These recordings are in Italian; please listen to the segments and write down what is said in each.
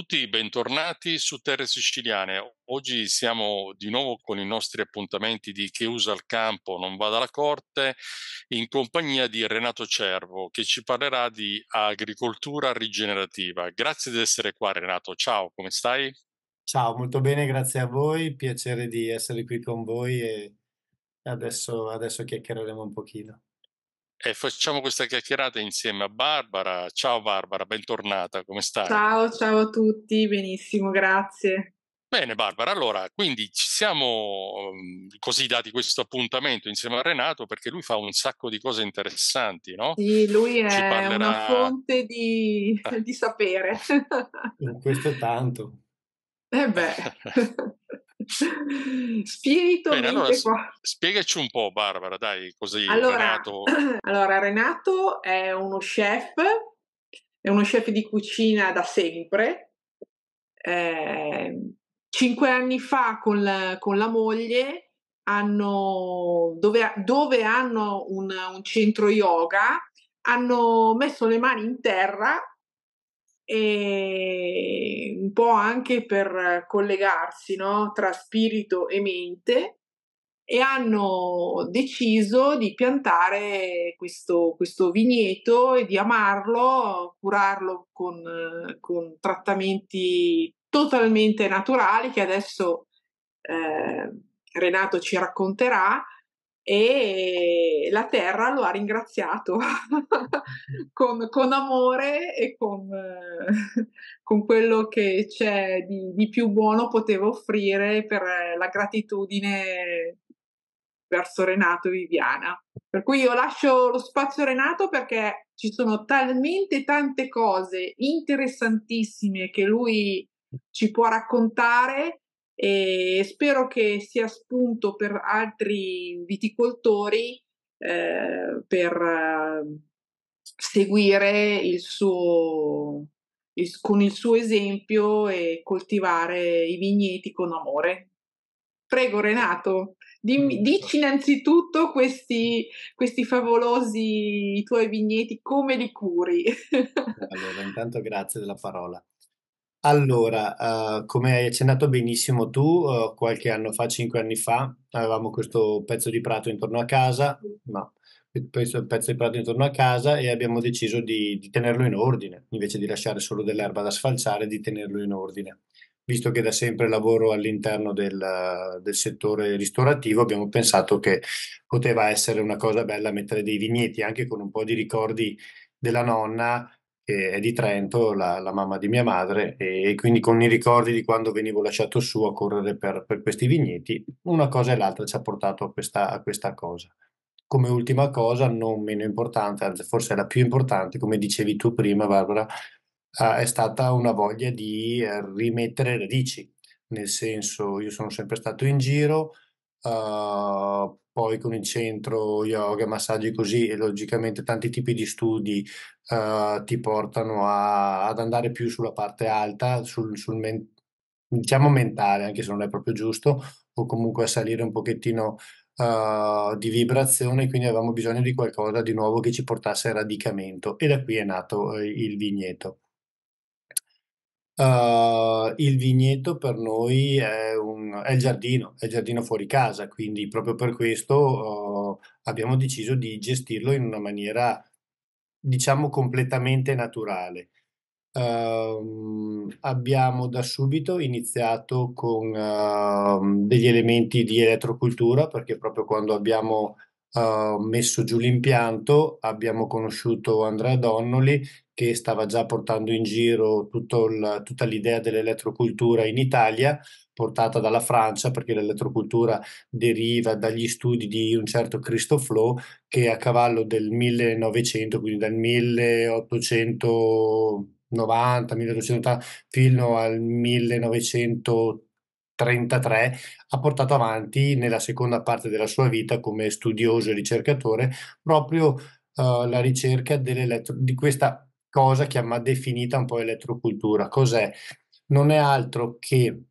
tutti, bentornati su Terre Siciliane. Oggi siamo di nuovo con i nostri appuntamenti di Che usa il campo non va dalla corte in compagnia di Renato Cervo che ci parlerà di agricoltura rigenerativa. Grazie di essere qua Renato, ciao, come stai? Ciao, molto bene, grazie a voi, piacere di essere qui con voi e adesso, adesso chiacchiereremo un pochino e facciamo questa chiacchierata insieme a Barbara. Ciao Barbara, bentornata, come stai? Ciao, ciao a tutti, benissimo, grazie. Bene Barbara, allora, quindi ci siamo mm, così dati questo appuntamento insieme a Renato perché lui fa un sacco di cose interessanti, no? Sì, lui è parlerà... una fonte di, eh. di sapere. questo tanto. Eh beh. Spirito Bene, allora, Spiegaci un po', Barbara, dai, così allora, Renato... allora, Renato è uno chef, è uno chef di cucina da sempre. Eh, cinque anni fa con la, con la moglie hanno, dove, dove hanno un, un centro yoga, hanno messo le mani in terra e un po' anche per collegarsi no? tra spirito e mente e hanno deciso di piantare questo, questo vigneto e di amarlo, curarlo con, con trattamenti totalmente naturali che adesso eh, Renato ci racconterà e la terra lo ha ringraziato con, con, amore e con, eh, con quello che c'è di, di, più buono poteva offrire per la gratitudine verso Renato e Viviana. Per cui io lascio lo spazio a Renato perché ci sono talmente tante cose interessantissime che lui ci può raccontare e spero che sia spunto per altri viticoltori eh, per ehm, seguire il suo, il, con il suo esempio e coltivare i vigneti con amore. Prego Renato, dimmi, dici innanzitutto questi, questi favolosi tuoi vigneti, come li curi? allora, intanto grazie della parola. Allora, eh, come hai accennato benissimo tu, eh, qualche anno fa, cinque anni fa, avevamo questo pezzo di prato intorno a casa, no, questo pezzo di prato intorno a casa e abbiamo deciso di, di tenerlo in ordine, invece di lasciare solo dell'erba da sfalciare, di tenerlo in ordine. Visto che da sempre lavoro all'interno del, del settore ristorativo, abbiamo pensato che poteva essere una cosa bella mettere dei vigneti anche con un po' di ricordi della nonna è di Trento, la, la, mamma di mia madre, e quindi con i ricordi di quando venivo lasciato su a correre per, per questi vigneti, una cosa e l'altra ci ha portato a questa, a questa cosa. Come ultima cosa, non meno importante, anzi forse la più importante, come dicevi tu prima Barbara, ah, è stata una voglia di eh, rimettere radici, nel senso io sono sempre stato in giro, Uhm, poi con il centro yoga, massaggi così e logicamente tanti tipi di studi uh, ti portano a, ad andare più sulla parte alta, sul, sul men- diciamo mentale, anche se non è proprio giusto, o comunque a salire un pochettino uh, di vibrazione, quindi avevamo bisogno di qualcosa di nuovo che ci portasse a radicamento e da qui è nato eh, il vigneto. Uhm, il vigneto per noi è un è il giardino, è il giardino fuori casa, quindi proprio per questo, uhm, abbiamo deciso di gestirlo in una maniera, diciamo, completamente naturale. Uhm, abbiamo da subito iniziato con, uhm, degli elementi di elettrocultura, perché proprio quando abbiamo messo giù l'impianto, abbiamo conosciuto Andrea Donnoli che stava già portando in giro il, tutta l'idea dell'elettrocultura in Italia, portata dalla Francia, perché l'elettrocultura deriva dagli studi di un certo Christophe Lowe, che a cavallo del 1900, quindi dal 1890, 1880 fino al 1980, 33, ha portato avanti nella seconda parte della sua vita come studioso e ricercatore proprio uh, la ricerca di questa cosa che ha definita un po' elettrocultura. Cos'è? Non è altro che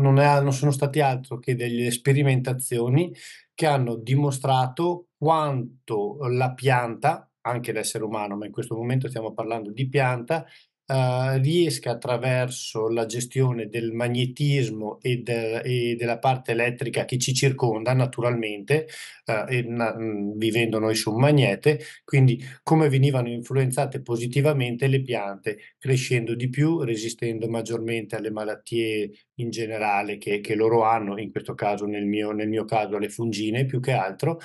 non, è, non sono stati altro che delle sperimentazioni che hanno dimostrato quanto la pianta, anche l'essere umano, ma in questo momento stiamo parlando di pianta, eh, riesca attraverso la gestione del magnetismo e, de- e, della parte elettrica che ci circonda naturalmente, eh, na- mm, vivendo noi su un magnete, quindi come venivano influenzate positivamente le piante, crescendo di più, resistendo maggiormente alle malattie in generale che, che loro hanno, in questo caso nel mio, nel mio caso alle fungine più che altro,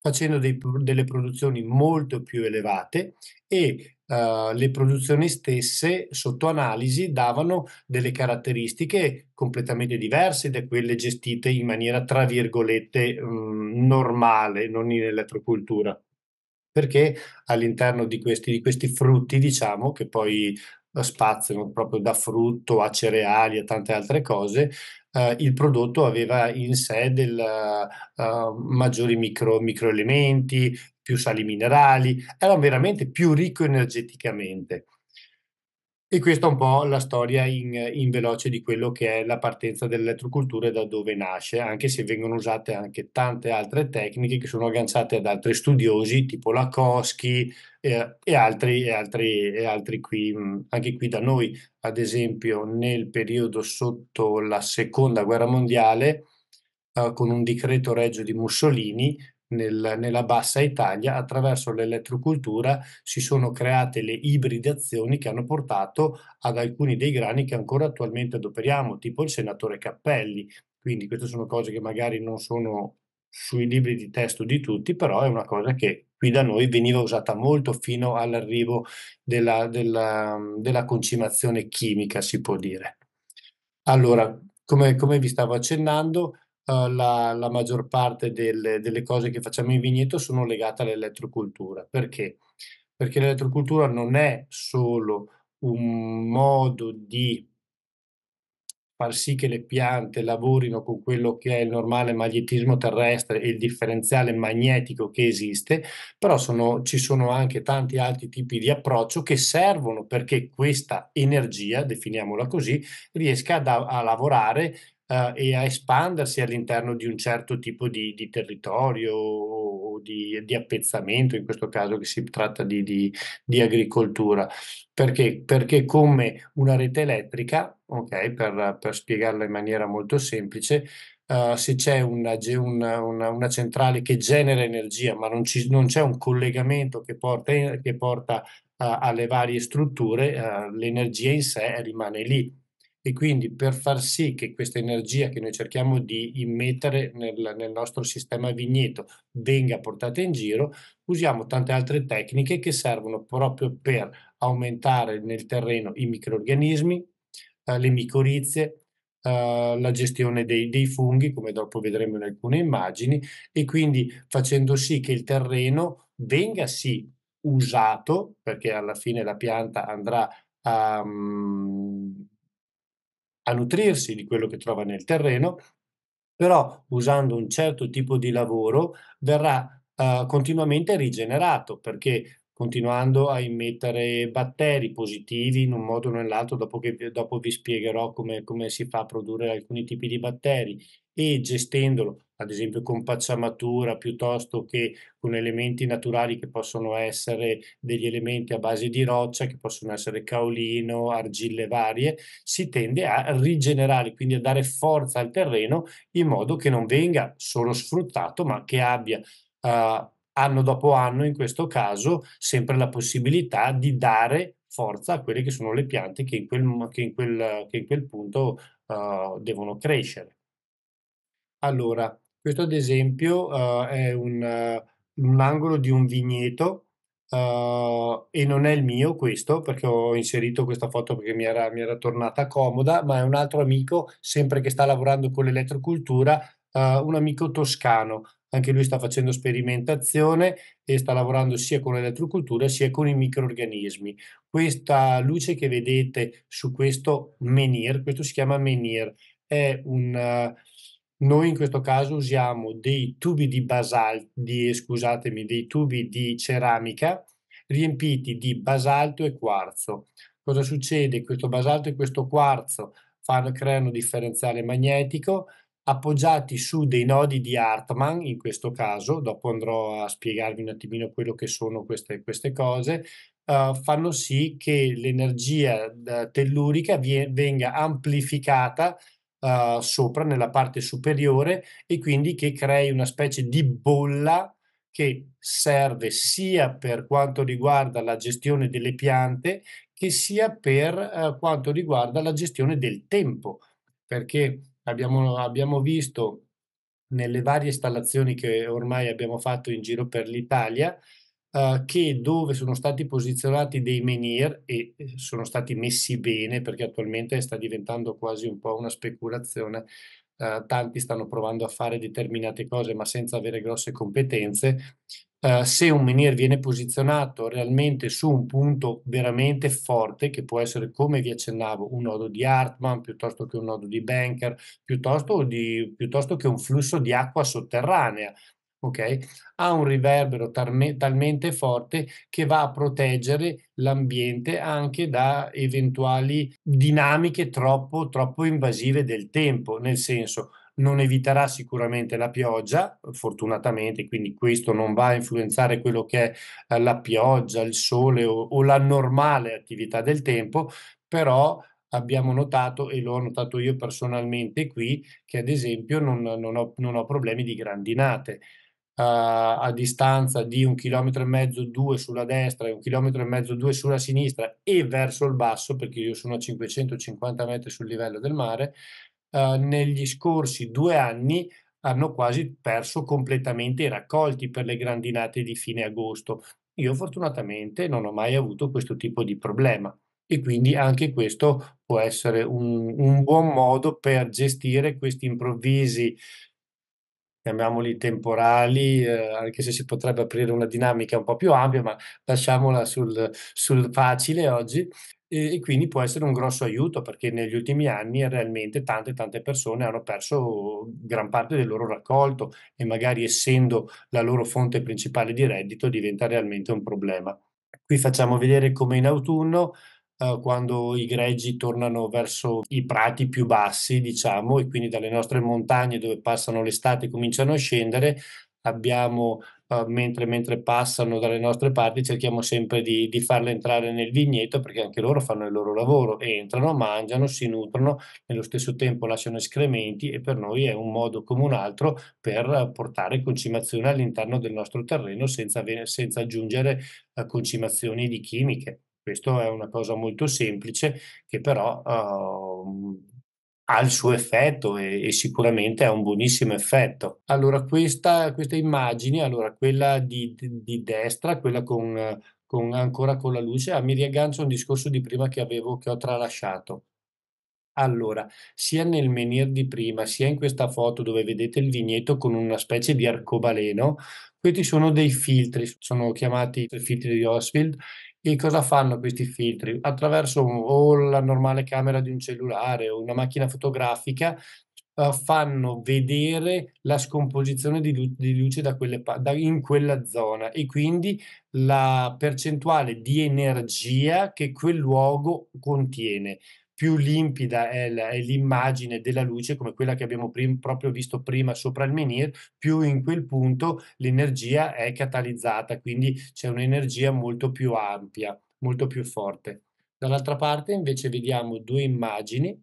facendo dei, delle produzioni molto più elevate e Uh, le produzioni stesse sotto analisi davano delle caratteristiche completamente diverse da quelle gestite in maniera tra virgolette mh, mhmm, normale, non in elettrocultura. Perché all'interno di questi, di questi frutti, diciamo, che poi eh, spaziano proprio da frutto a cereali a tante altre cose, Uh, il prodotto aveva in sé del, uh, maggiori micro, microelementi, più sali minerali, era veramente più ricco energeticamente. E questa è un po' la storia in, in, veloce di quello che è la partenza dell'elettrocultura e da dove nasce, anche se vengono usate anche tante altre tecniche che sono agganciate ad altri studiosi, tipo Lakoschi eh, e, altri, e, altri, e altri qui, mm, anche qui da noi. Ad esempio, nel periodo sotto la seconda guerra mondiale, eh, con un decreto regio di Mussolini, nel, nella bassa Italia, attraverso l'elettrocultura si sono create le ibridazioni che hanno portato ad alcuni dei grani che ancora attualmente adoperiamo, tipo il senatore Cappelli. Quindi queste sono cose che magari non sono sui libri di testo di tutti, però è una cosa che qui da noi veniva usata molto fino all'arrivo della, della, della concimazione chimica, si può dire. Allora, come, come vi stavo accennando, eh, la, la, maggior parte del, delle cose che facciamo in vigneto sono legate all'elettrocultura. Perché? Perché l'elettrocultura non è solo un modo di far sì che le piante lavorino con quello che è il normale magnetismo terrestre e il differenziale magnetico che esiste, però sono, ci sono anche tanti altri tipi di approccio che servono perché questa energia, definiamola così, riesca a, a lavorare eh, e a espandersi all'interno di un certo tipo di, di territorio o di, di, appezzamento, in questo caso che si tratta di, di agricoltura. Perché? Perché come una rete elettrica, okay, per, per spiegarla in maniera molto semplice, Uh, se c'è una, una, una, una, centrale che genera energia, ma non, ci, non c'è un collegamento che porta, che porta uh, alle varie strutture, uh, l'energia in sé rimane lì e quindi per far sì che questa energia che noi cerchiamo di immettere nel, nel, nostro sistema vigneto venga portata in giro, usiamo tante altre tecniche che servono proprio per aumentare nel terreno i microrganismi, eh, le micorizie, eh, la gestione dei, dei funghi, come dopo vedremo in alcune immagini, e quindi facendo sì che il terreno venga sì usato, perché alla fine la pianta andrà a... Mm, a nutrirsi di quello che trova nel terreno, però usando un certo tipo di lavoro verrà eh, continuamente rigenerato perché continuando a immettere batteri positivi in un modo o nell'altro, dopo, che, dopo vi spiegherò come, come si fa a produrre alcuni tipi di batteri, e gestendolo, ad esempio con pacciamatura piuttosto che con elementi naturali che possono essere degli elementi a base di roccia, che possono essere caolino, argille varie, si tende a rigenerare, quindi a dare forza al terreno in modo che non venga solo sfruttato, ma che abbia eh, anno dopo anno, in questo caso, sempre la possibilità di dare forza a quelle che sono le piante che in quel, che in quel, che in quel punto eh, devono crescere. Allora, questo ad esempio, uhm, è un eh, un angolo di un vigneto, uhm, e non è il mio questo, perché ho inserito questa foto perché mi era mi era tornata comoda, ma è un altro amico, sempre che sta lavorando con l'elettrocultura, uhm, un amico toscano. Anche lui sta facendo sperimentazione e sta lavorando sia con l'elettrocultura sia con i microorganismi. Questa luce che vedete su questo menhir, questo si chiama menhir, è un noi in questo caso usiamo dei tubi di, basal- di, dei tubi di ceramica riempiti di basalto e quarzo. Cosa succede? Questo basalto e questo quarzo fanno, creano differenziale magnetico appoggiati su dei nodi di Hartmann in questo caso, dopo andrò a spiegarvi un attimino quello che sono queste, queste cose, uh, fanno sì che l'energia eh, tellurica venga amplificata uh, sopra, nella parte superiore, e quindi che crei una specie di bolla che serve sia per quanto riguarda la gestione delle piante che sia per uh, quanto riguarda la gestione del tempo, perché abbiamo, abbiamo visto nelle varie installazioni che ormai abbiamo fatto in giro per l'Italia, eh, che dove sono stati posizionati dei menhir e eh, sono stati messi bene perché attualmente sta diventando quasi un po' una speculazione, eh, tanti stanno provando a fare determinate cose ma senza avere grosse competenze, Uh, se un menhir viene posizionato realmente su un punto veramente forte, che può essere, come vi accennavo, un nodo di Hartman piuttosto che un nodo di Banker, piuttosto, di, piuttosto che un flusso di acqua sotterranea, Okay? Ha un riverbero talmente forte che va a proteggere l'ambiente anche da eventuali dinamiche troppo, troppo invasive del tempo, nel senso non eviterà sicuramente la pioggia, fortunatamente, quindi questo non va a influenzare quello che è eh, la pioggia, il sole o, o la normale attività del tempo, però abbiamo notato, e l'ho notato io personalmente qui, che ad esempio non, non, ho, non ho problemi di grandinate. Eh, a distanza di un chilometro e mezzo, due sulla destra e un chilometro e mezzo, due sulla sinistra e verso il basso, perché io sono a 550 metri sul livello del mare, eh, negli scorsi due anni hanno quasi perso completamente i raccolti per le grandinate di fine agosto. Io fortunatamente non ho mai avuto questo tipo di problema e quindi anche questo può essere un, un buon modo per gestire questi improvvisi chiamiamoli temporali, eh, anche se si potrebbe aprire una dinamica un po' più ampia, ma lasciamola sul, sul facile oggi. E, e, quindi può essere un grosso aiuto perché negli ultimi anni realmente tante tante persone hanno perso gran parte del loro raccolto e magari essendo la loro fonte principale di reddito diventa realmente un problema. Qui facciamo vedere come in autunno eh, quando i greggi tornano verso i prati più bassi, diciamo, e quindi dalle nostre montagne dove passano l'estate cominciano a scendere, abbiamo Uh, mentre, mentre, passano dalle nostre parti cerchiamo sempre di, di, farle entrare nel vigneto perché anche loro fanno il loro lavoro, entrano, mangiano, si nutrono, nello stesso tempo lasciano escrementi e per noi è un modo come un altro per portare concimazione all'interno del nostro terreno senza, senza aggiungere uh, concimazioni di chimiche. Questo è una cosa molto semplice che però uh, ha il suo effetto e, e, sicuramente ha un buonissimo effetto. Allora questa, questa immagine, allora quella di, di destra, quella con, con, ancora con la luce, ah, mi riaggancio a un discorso di prima che avevo, che ho tralasciato. Allora, sia nel menhir di prima, sia in questa foto dove vedete il vigneto con una specie di arcobaleno, questi sono dei filtri, sono chiamati filtri di Osfield che cosa fanno questi filtri? Attraverso o la normale camera di un cellulare o una macchina fotografica eh, fanno vedere la scomposizione di, lu- di luce da quelle pa- da- in quella zona e quindi la percentuale di energia che quel luogo contiene più limpida è, la, è l'immagine della luce, come quella che abbiamo prim, proprio visto prima sopra il menhir, più in quel punto l'energia è catalizzata, quindi c'è un'energia molto più ampia, molto più forte. Dall'altra parte invece vediamo due immagini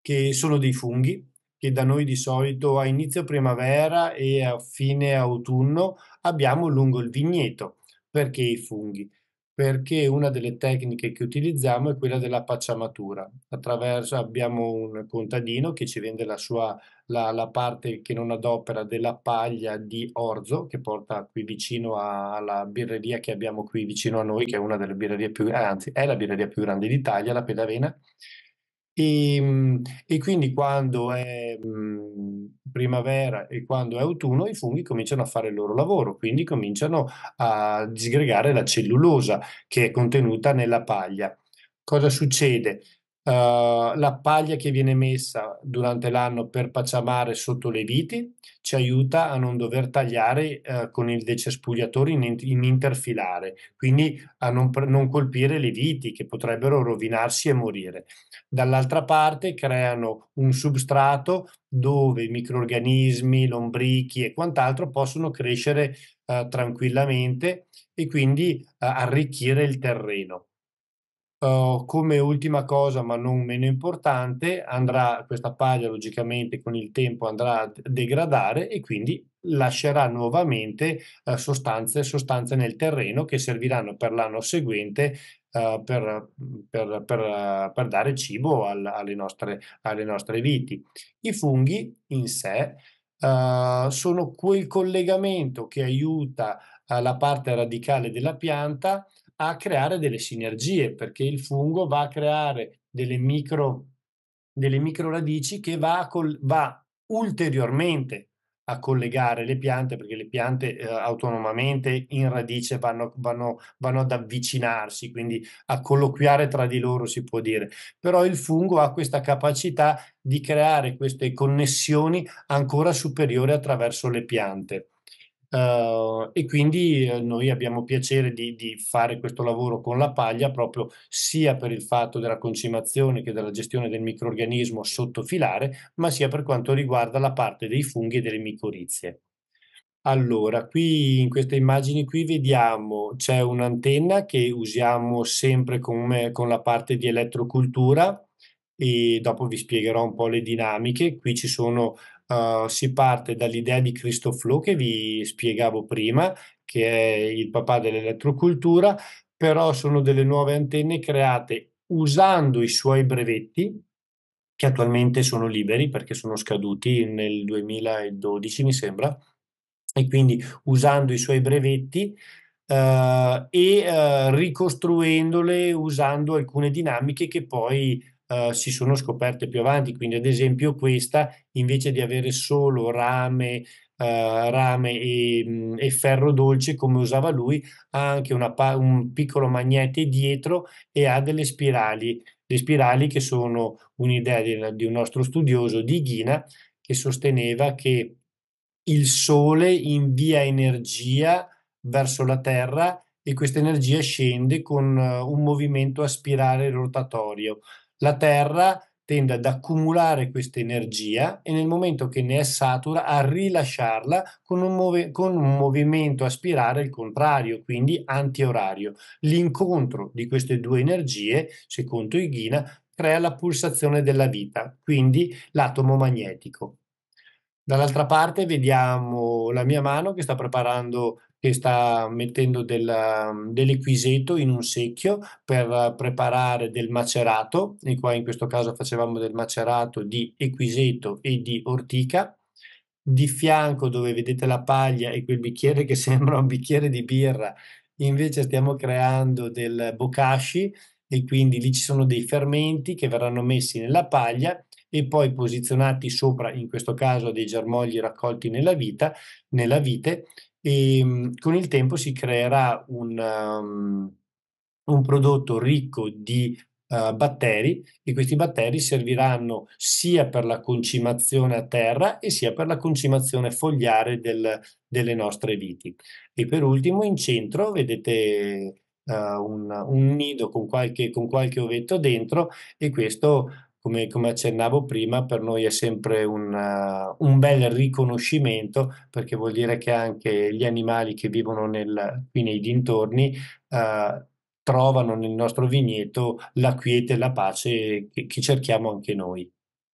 che sono dei funghi che da noi di solito a inizio primavera e a fine autunno abbiamo lungo il vigneto. Perché i funghi? perché una delle tecniche che utilizziamo è quella della pacciamatura. Attraverso, abbiamo un contadino che ci vende la, sua, la, la parte che non adopera della paglia di orzo che porta qui vicino a, alla birreria che abbiamo qui vicino a noi, che è una delle birrerie più, grandi, anzi è la birreria più grande d'Italia, la Pedavena e, ehm, e quindi quando è mhmm, primavera e quando è autunno i funghi cominciano a fare il loro lavoro, quindi cominciano a disgregare la cellulosa che è contenuta nella paglia. Cosa succede? Uh, la paglia che viene messa durante l'anno per pacciamare sotto le viti ci aiuta a non dover tagliare uh, con il decespugliatore in, in, interfilare, quindi a non, non, colpire le viti che potrebbero rovinarsi e morire. Dall'altra parte creano un substrato dove i microrganismi, lombrichi e quant'altro possono crescere uh, tranquillamente e quindi uhm, arricchire il terreno. Uh, come ultima cosa, ma non meno importante, andrà questa paglia logicamente con il tempo andrà a degradare e quindi lascerà nuovamente uh, sostanze, sostanze nel terreno che serviranno per l'anno seguente uh, per, per, per, per, dare cibo al, alle, nostre, alle nostre viti. I funghi in sé uhm, sono quel collegamento che aiuta uhm, la parte radicale della pianta a creare delle sinergie, perché il fungo va a creare delle micro, delle micro radici che va, col, va ulteriormente a collegare le piante, perché le piante eh, autonomamente in radice vanno, vanno, vanno ad avvicinarsi, quindi a colloquiare tra di loro si può dire. Però il fungo ha questa capacità di creare queste connessioni ancora superiori attraverso le piante. Uh, e quindi ehm, noi abbiamo piacere di, di, fare questo lavoro con la paglia proprio sia per il fatto della concimazione che della gestione del microorganismo sotto filare, ma sia per quanto riguarda la parte dei funghi e delle micorizie. Allora, qui in queste immagini qui vediamo c'è un'antenna che usiamo sempre con, con la parte di elettrocultura e dopo vi spiegherò un po' le dinamiche. Qui ci sono eh, si parte dall'idea di Cristo Flo che vi spiegavo prima, che è il papà dell'elettrocultura, però sono delle nuove antenne create usando i suoi brevetti, che attualmente sono liberi perché sono scaduti nel 2012, mi sembra, e quindi usando i suoi brevetti uh, e uh, ricostruendole usando alcune dinamiche che poi eh, si sono scoperte più avanti. Quindi, ad esempio, questa invece di avere solo rame, Uh, rame e, e, ferro dolce come usava lui, ha anche una, un piccolo magnete dietro e ha delle spirali. Le spirali che sono un'idea di, di un nostro studioso di Ghina che sosteneva che il Sole invia energia verso la Terra e questa energia scende con eh, un movimento a spirale rotatorio la Terra tende ad accumulare questa energia e nel momento che ne è satura a rilasciarla con un, move- con un movimento a spirale il contrario, quindi anti-orario. L'incontro di queste due energie, secondo Ighina, crea la pulsazione della vita, quindi l'atomo magnetico. Dall'altra parte vediamo la mia mano che sta preparando che sta mettendo del, dell'equiseto in un secchio per preparare del macerato, e qua in questo caso facevamo del macerato di equiseto e di ortica. Di fianco dove vedete la paglia e quel bicchiere che sembra un bicchiere di birra, invece stiamo creando del bokashi e quindi lì ci sono dei fermenti che verranno messi nella paglia e poi posizionati sopra, in questo caso, dei germogli raccolti nella, vita, nella vite e ehm, con il tempo si creerà un, um, un prodotto ricco di uh, batteri e questi batteri serviranno sia per la concimazione a terra e sia per la concimazione fogliare del, delle nostre viti. E per ultimo in centro vedete Uh, un, un, nido con qualche, con qualche ovetto dentro e questo come, come accennavo prima, per noi è sempre una, eh, un bel riconoscimento perché vuol dire che anche gli animali che vivono nel, qui nei dintorni eh, trovano nel nostro vigneto la quiete e la pace che, che cerchiamo anche noi.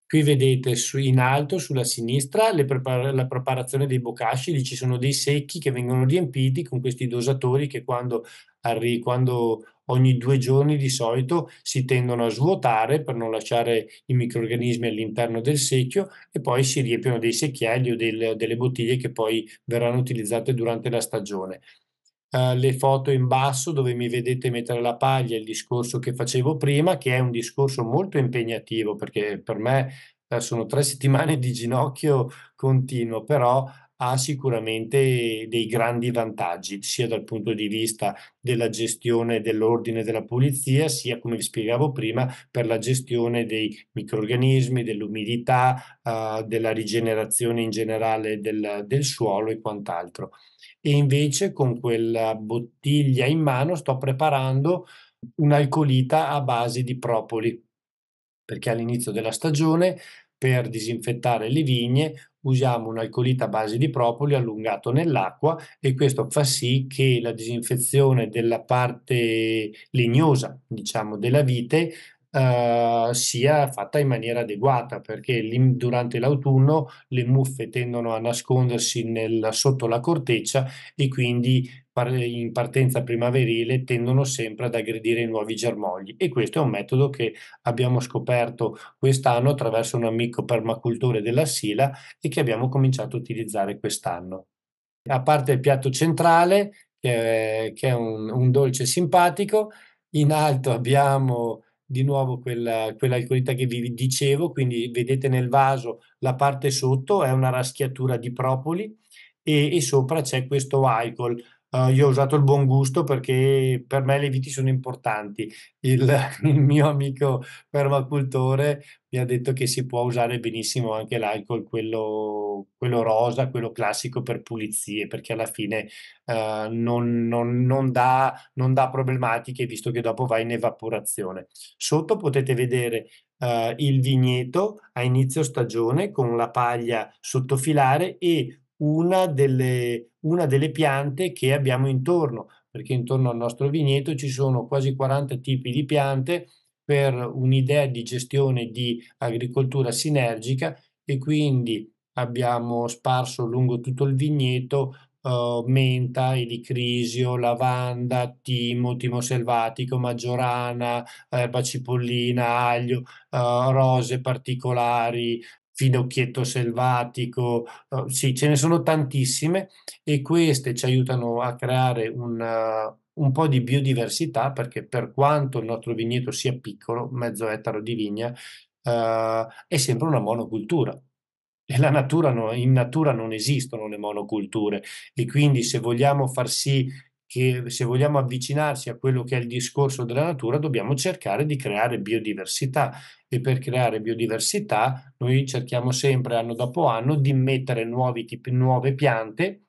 Qui vedete su, in alto sulla sinistra prepar- la preparazione dei bocasci, lì ci sono dei secchi che vengono riempiti con questi dosatori che quando quando ogni due giorni di solito si tendono a svuotare per non lasciare i microrganismi all'interno del secchio e poi si riempiono dei secchielli o del, delle bottiglie che poi verranno utilizzate durante la stagione. Uh, le foto in basso dove mi vedete mettere la paglia, il discorso che facevo prima, che è un discorso molto impegnativo perché per me eh, sono tre settimane di ginocchio continuo, però ha sicuramente dei grandi vantaggi, sia dal punto di vista della gestione dell'ordine della pulizia, sia, come vi spiegavo prima, per la gestione dei microrganismi, dell'umidità, eh, della rigenerazione in generale del, del suolo e quant'altro. E invece con quella bottiglia in mano sto preparando un'alcolita a base di propoli, perché all'inizio della stagione per disinfettare le vigne usiamo un alcolita a base di propoli allungato nell'acqua e questo fa sì che la disinfezione della parte legnosa, diciamo, della vite Uh, sia fatta in maniera adeguata perché lì, durante l'autunno le muffe tendono a nascondersi nel, sotto la corteccia e quindi in partenza primaverile tendono sempre ad aggredire i nuovi germogli e questo è un metodo che abbiamo scoperto quest'anno attraverso un amico permacultore della Sila e che abbiamo cominciato a utilizzare quest'anno. A parte il piatto centrale, che è, che è un, un, dolce simpatico, in alto abbiamo di nuovo quella, quell'alcolita che vi dicevo, quindi vedete nel vaso la parte sotto è una raschiatura di propoli e, e sopra c'è questo alcol Uh, io ho usato il buon gusto perché per me le viti sono importanti. Il, il, mio amico permacultore mi ha detto che si può usare benissimo anche l'alcol, quello, quello rosa, quello classico per pulizie, perché alla fine uh, non, non, non, dà, non, dà, problematiche visto che dopo va in evaporazione. Sotto potete vedere uh, il vigneto a inizio stagione con la paglia sottofilare e una delle, una delle piante che abbiamo intorno, perché intorno al nostro vigneto ci sono quasi 40 tipi di piante per un'idea di gestione di agricoltura sinergica e quindi abbiamo sparso lungo tutto il vigneto uh, menta, elicrisio, lavanda, timo, timo selvatico, maggiorana, erba cipollina, aglio, uh, rose particolari, Finocchietto Selvatico, eh, sì, ce ne sono tantissime e queste ci aiutano a creare una, eh, un po' di biodiversità perché per quanto il nostro vigneto sia piccolo, mezzo ettaro di vigna, eh, è sempre una monocultura. E la natura no, in natura non esistono le monoculture e quindi se vogliamo far sì che se vogliamo avvicinarsi a quello che è il discorso della natura dobbiamo cercare di creare biodiversità e per creare biodiversità noi cerchiamo sempre anno dopo anno di mettere tipi, nuove piante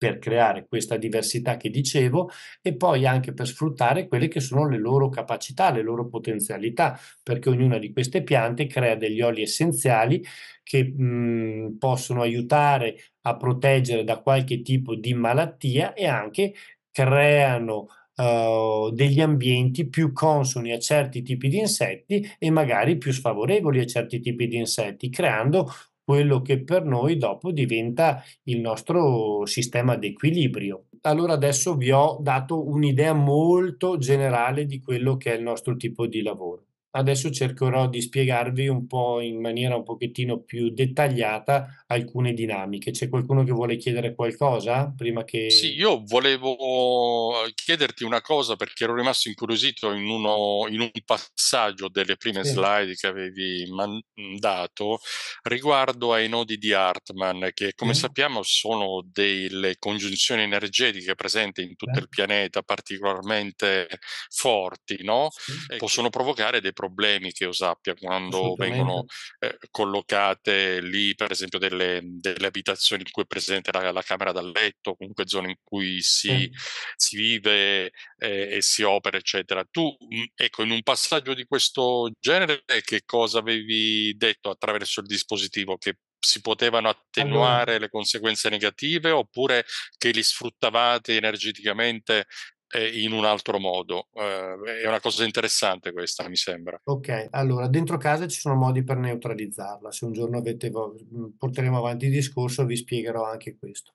per creare questa diversità che dicevo e poi anche per sfruttare quelle che sono le loro capacità, le loro potenzialità, perché ognuna di queste piante crea degli oli essenziali che mh, mm, possono aiutare a proteggere da qualche tipo di malattia e anche creano eh, degli ambienti più consoni a certi tipi di insetti e magari più sfavorevoli a certi tipi di insetti, creando quello che per noi dopo diventa il nostro sistema di equilibrio. Allora adesso vi ho dato un'idea molto generale di quello che è il nostro tipo di lavoro. Adesso cercherò di spiegarvi un po' in maniera un pochettino più dettagliata alcune dinamiche. C'è qualcuno che vuole chiedere qualcosa prima che... Sì, io volevo eh, chiederti una cosa perché ero rimasto incuriosito in, uno, in un passaggio delle prime sì. slide che avevi mandato riguardo ai nodi di Hartmann che come sì. sappiamo sono delle congiunzioni energetiche presenti in tutto sì. il pianeta particolarmente forti, no? E Possono provocare dei problemi problemi che io sappia quando vengono eh, collocate lì, per esempio, delle, delle, abitazioni in cui è presente la, la camera da letto, comunque zone in cui si, si vive eh, e si opera, eccetera. Tu, mm, ecco, in un passaggio di questo genere, che cosa avevi detto attraverso il dispositivo? Che si potevano attenuare allora. le conseguenze negative oppure che li sfruttavate energeticamente eh, in un altro modo. Eh, è una cosa interessante questa, mi sembra. Ok, allora dentro casa ci sono modi per neutralizzarla. Se un giorno avete, mm, porteremo avanti il discorso, vi spiegherò anche questo.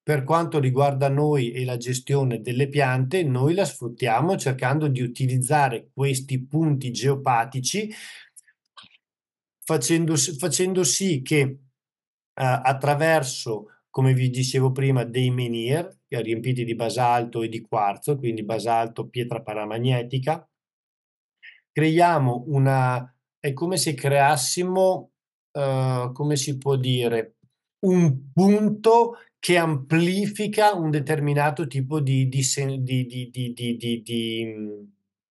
Per quanto riguarda noi e la gestione delle piante, noi la sfruttiamo cercando di utilizzare questi punti geopatici facendo, facendo sì che eh, attraverso come vi dicevo prima, dei menhir eh, riempiti di basalto e di quarzo, quindi basalto, pietra paramagnetica. Creiamo una, è come se creassimo, eh, come si può dire, un punto che amplifica un determinato tipo di, di, di, di mm,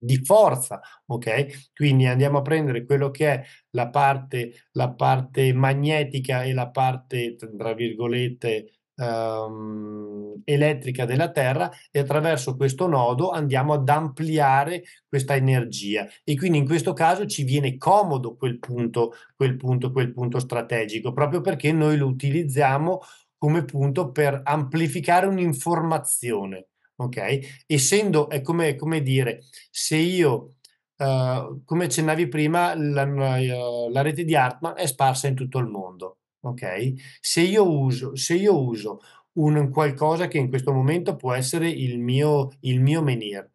di forza, ok? Quindi andiamo a prendere quello che è la parte, la parte magnetica e la parte, tra virgolette, Um, elettrica della Terra e attraverso questo nodo andiamo ad ampliare questa energia e quindi in questo caso ci viene comodo quel punto, quel punto, quel punto strategico proprio perché noi lo utilizziamo come punto per amplificare un'informazione ok? Essendo, è come, come dire, se io, uh, come accennavi prima, la, uh, la, rete di Hartman è sparsa in tutto il mondo, ok? Se io uso, se io uso un qualcosa che in questo momento può essere il mio, il mio menhir,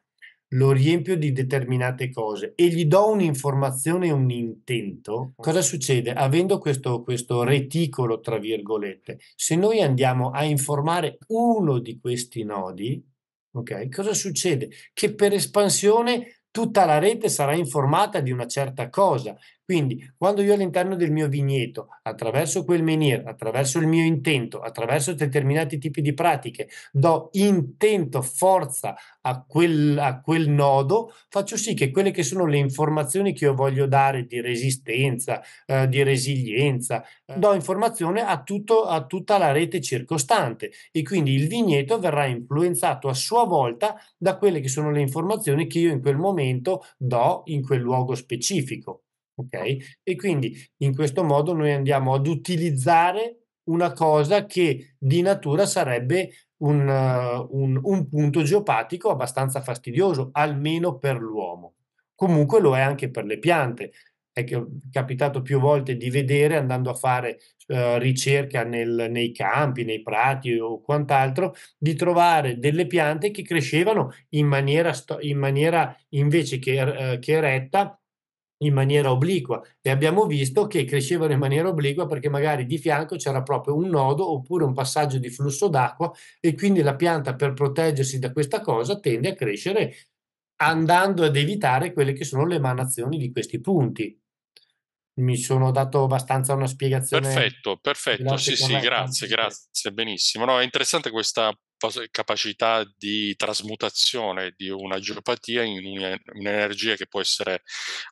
lo riempio di determinate cose e gli do un'informazione, un intento, cosa succede? Avendo questo, questo reticolo, tra virgolette, se noi andiamo a informare uno di questi nodi, Okay. Cosa succede? Che per espansione tutta la rete sarà informata di una certa cosa quindi, quando io all'interno del mio vigneto, attraverso quel menhir, attraverso il mio intento, attraverso determinati tipi di pratiche, do intento, forza a quel, a quel nodo, faccio sì che quelle che sono le informazioni che io voglio dare di resistenza, eh, di resilienza, eh, do informazione a, tutto, a tutta la rete circostante e quindi il vigneto verrà influenzato a sua volta da quelle che sono le informazioni che io in quel momento do in quel luogo specifico ok? E quindi in questo modo noi andiamo ad utilizzare una cosa che di natura sarebbe un, uh, un, un punto geopatico abbastanza fastidioso, almeno per l'uomo. Comunque lo è anche per le piante è capitato più volte di vedere andando a fare eh, ricerca nel, nei campi, nei prati o quant'altro, di trovare delle piante che crescevano in maniera, in maniera invece che, eh, che retta, in maniera obliqua e abbiamo visto che crescevano in maniera obliqua perché magari di fianco c'era proprio un nodo oppure un passaggio di flusso d'acqua e quindi la pianta per proteggersi da questa cosa tende a crescere andando ad evitare quelle che sono le emanazioni di questi punti. Mi sono dato abbastanza una spiegazione. Perfetto, perfetto. Sì, sì, grazie, grazie, benissimo. No, è interessante questa capacità di trasmutazione di una geopatia in un'energia che può essere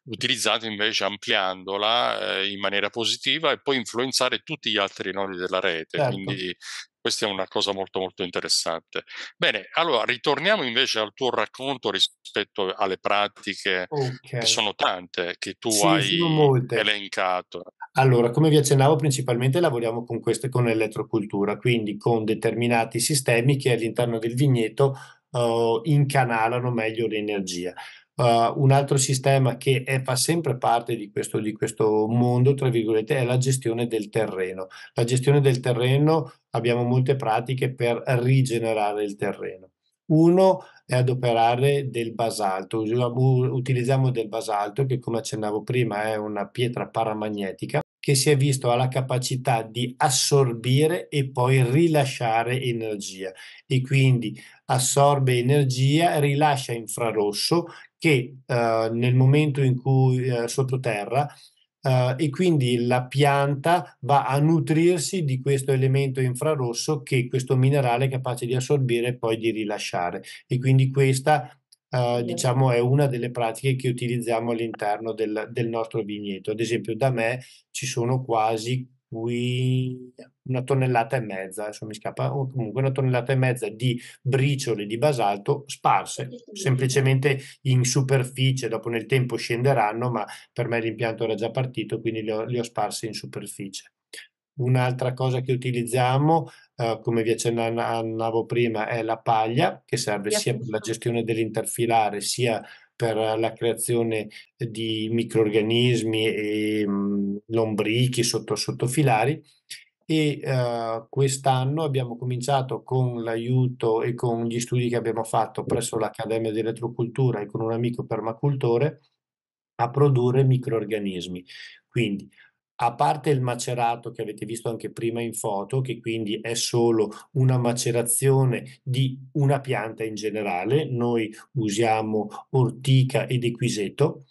utilizzata invece ampliandola eh, in maniera positiva e poi influenzare tutti gli altri nodi della rete. Certo. Quindi questa è una cosa molto molto interessante. Bene, allora ritorniamo invece al tuo racconto rispetto alle pratiche, okay. che sono tante, che tu sì, hai elencato. Allora, come vi accennavo, principalmente lavoriamo con queste, con l'elettrocultura, quindi con determinati sistemi che all'interno del vigneto uh, incanalano meglio l'energia. Uh, un altro sistema che è, fa sempre parte di questo, di questo, mondo, tra virgolette, è la gestione del terreno. La gestione del terreno, abbiamo molte pratiche per rigenerare il terreno. Uno è adoperare del basalto, utilizziamo del basalto che come accennavo prima è una pietra paramagnetica che si è visto ha la capacità di assorbire e poi rilasciare energia e quindi assorbe energia, rilascia infrarosso che eh, nel momento in cui eh, sottoterra eh, e quindi la pianta va a nutrirsi di questo elemento infrarosso che questo minerale è capace di assorbire e poi di rilasciare e quindi questa eh, diciamo è una delle pratiche che utilizziamo all'interno del, del nostro vigneto ad esempio da me ci sono quasi cui una tonnellata e mezza, adesso mi scappa, o comunque una tonnellata e mezza di briciole di basalto sparse, semplicemente in superficie, dopo nel tempo scenderanno, ma per me l'impianto era già partito, quindi li ho, li ho sparsi in superficie. Un'altra cosa che utilizziamo, eh, come vi accennavo prima, è la paglia, che serve sia per la gestione dell'interfilare, sia per per la creazione di microorganismi e mh, mhmm, lombrichi sotto, sottofilari e eh, quest'anno abbiamo cominciato con l'aiuto e con gli studi che abbiamo fatto presso l'Accademia di Elettrocultura e con un amico permacultore a produrre microorganismi. Quindi a parte il macerato che avete visto anche prima in foto, che quindi è solo una macerazione di una pianta in generale, noi usiamo ortica ed equiseto,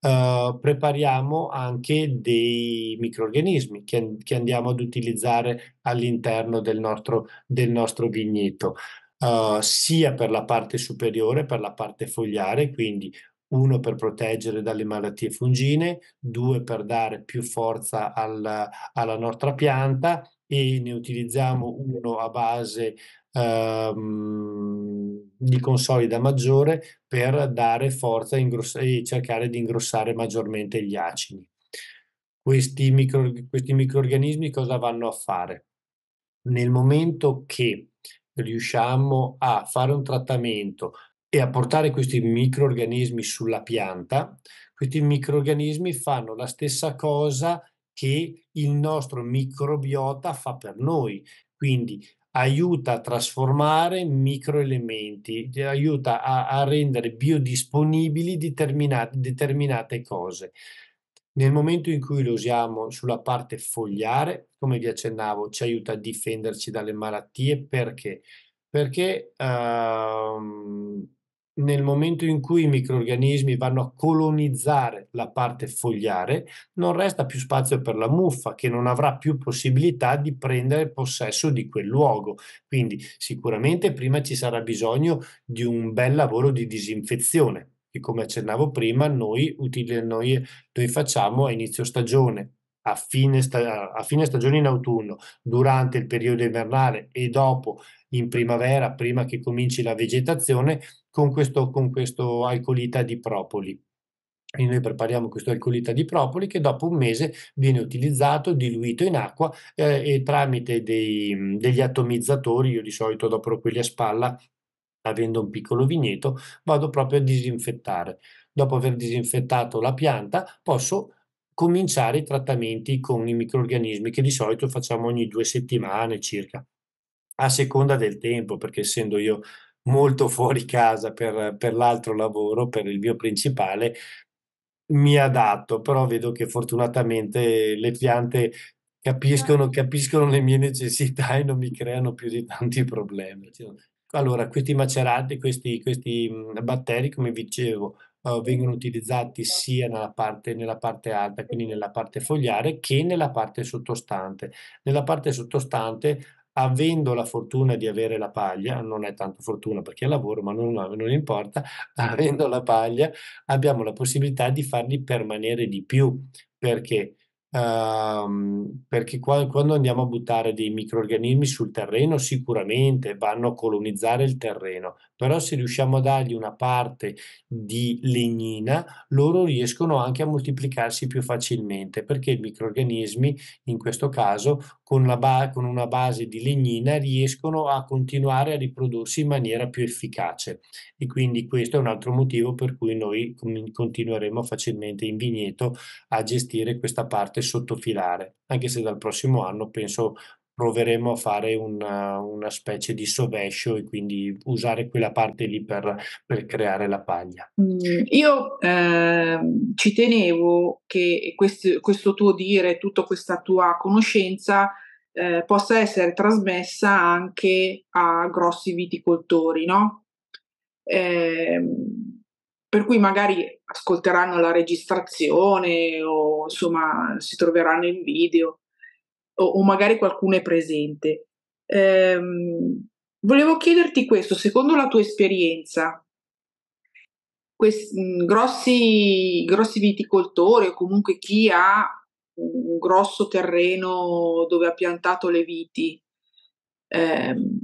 eh, prepariamo anche dei microorganismi che, che, andiamo ad utilizzare all'interno del nostro, del nostro vigneto. Uh, sia per la parte superiore, per la parte fogliare, quindi uno per proteggere dalle malattie fungine, due per dare più forza alla, alla nostra pianta e ne utilizziamo uno a base ehm, di consolida maggiore per dare forza ingross- e cercare di ingrossare maggiormente gli acini. Questi, micro, questi microorganismi cosa vanno a fare? Nel momento che riusciamo a fare un trattamento e a portare questi microorganismi sulla pianta, questi microorganismi fanno la stessa cosa che il nostro microbiota fa per noi, quindi aiuta a trasformare microelementi, aiuta a, a rendere biodisponibili determinate, determinate cose. Nel momento in cui lo usiamo sulla parte fogliare, come vi accennavo, ci aiuta a difenderci dalle malattie perché? Perché ehm, nel momento in cui i microrganismi vanno a colonizzare la parte fogliare, non resta più spazio per la muffa che non avrà più possibilità di prendere possesso di quel luogo. Quindi sicuramente prima ci sarà bisogno di un bel lavoro di disinfezione che come accennavo prima noi, utile, noi, noi facciamo a inizio stagione a fine, sta- a fine, stagione in autunno, durante il periodo invernale e dopo in primavera, prima che cominci la vegetazione, con questo, con questo alcolita di propoli. E noi prepariamo questo alcolita di propoli che dopo un mese viene utilizzato, diluito in acqua eh, e tramite dei, degli atomizzatori, io di solito dopo quelli a spalla, avendo un piccolo vigneto, vado proprio a disinfettare. Dopo aver disinfettato la pianta posso cominciare i trattamenti con i microrganismi che di solito facciamo ogni due settimane circa, a seconda del tempo, perché essendo io molto fuori casa per, per l'altro lavoro, per il mio principale, mi adatto, però vedo che fortunatamente le piante capiscono, capiscono le mie necessità e non mi creano più di tanti problemi. Allora, questi macerati, questi, questi mhmm, batteri, come vi dicevo, eh, vengono utilizzati sia nella parte, nella parte alta, quindi nella parte fogliare, che nella parte sottostante. Nella parte sottostante avendo la fortuna di avere la paglia, non è tanto fortuna perché è lavoro, ma non, non importa, avendo la paglia abbiamo la possibilità di farli permanere di più perché Um, perché qua, quando andiamo a buttare dei microorganismi sul terreno sicuramente vanno a colonizzare il terreno, però se riusciamo a dargli una parte di legnina, loro riescono anche a moltiplicarsi più facilmente perché i microrganismi, in questo caso, con, ba- con una base di legnina riescono a continuare a riprodursi in maniera più efficace e quindi questo è un altro motivo per cui noi continueremo facilmente in vigneto a gestire questa parte sottofilare, anche se dal prossimo anno penso proveremo a fare una, una specie di sovescio e quindi usare quella parte lì per, per creare la paglia. Mm, io eh, ci tenevo che quest, questo tuo dire, tutta questa tua conoscenza eh, possa essere trasmessa anche a grossi viticoltori, no? Eh, per cui magari ascolteranno la registrazione o insomma si troveranno in video o, o magari qualcuno è presente. Ehm, volevo chiederti questo, secondo la tua esperienza, questi, mh, mm, grossi, grossi viticoltori o comunque chi ha un grosso terreno dove ha piantato le viti, ehm,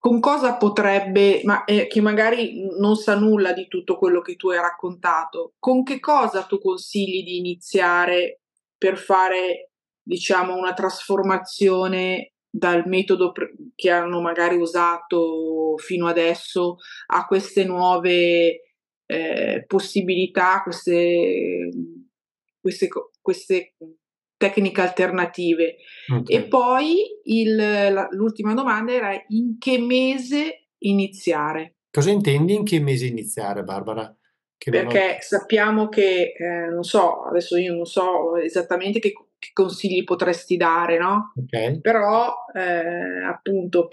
con cosa potrebbe, ma, eh, che magari non sa nulla di tutto quello che tu hai raccontato, con che cosa tu consigli di iniziare per fare diciamo, una trasformazione dal metodo che hanno magari usato fino adesso a queste nuove eh, possibilità, queste, queste, queste, tecniche alternative. Okay. E poi il, la, l'ultima domanda era in che mese iniziare? Cosa intendi in che mese iniziare, Barbara? Che Perché non... sappiamo che, eh, non so, adesso io non so esattamente che, che consigli potresti dare, no? Okay. Però eh, appunto